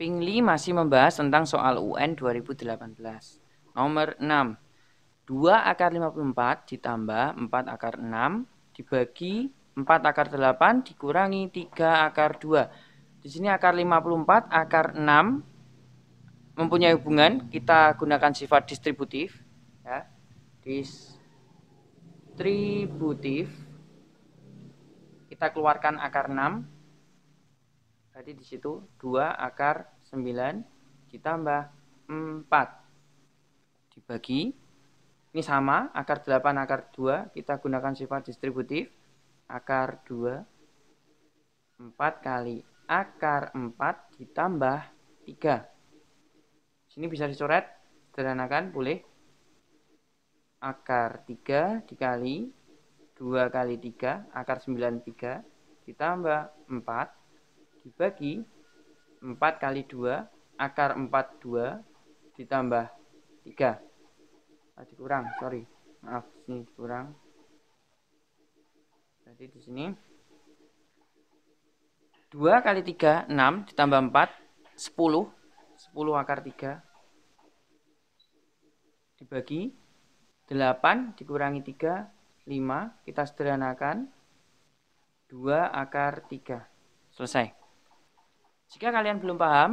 Pingli masih membahas tentang soal UN 2018. Nomor 6. 2 akar 54 ditambah 4 akar 6 dibagi 4 akar 8 dikurangi 3 akar 2. Di sini akar 54, akar 6 mempunyai hubungan. Kita gunakan sifat distributif. Ya. Distributif. Kita keluarkan akar 6 Berarti di situ 2 akar 9 ditambah 4 dibagi. Ini sama, akar 8, akar 2. Kita gunakan sifat distributif. Akar 2, 4 kali akar 4 ditambah 3. Sini bisa dicoret, sederhanakan, boleh. Akar 3 dikali 2 kali 3, akar 9, 3, ditambah 4, dibagi 4 kali 2 akar 4 2 ditambah 3 ah, dikurang sorry maaf sini dikurang jadi di sini 2 kali 3 6 ditambah 4 10 10 akar 3 dibagi 8 dikurangi 3 5 kita sederhanakan 2 akar 3 selesai jika kalian belum paham,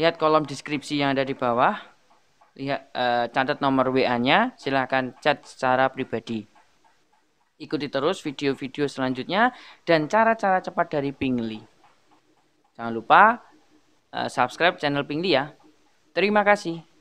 lihat kolom deskripsi yang ada di bawah. Lihat eh, catat nomor WA-nya, silahkan chat secara pribadi. Ikuti terus video-video selanjutnya dan cara-cara cepat dari Pingli. Jangan lupa uh, subscribe channel Pingli ya. Terima kasih.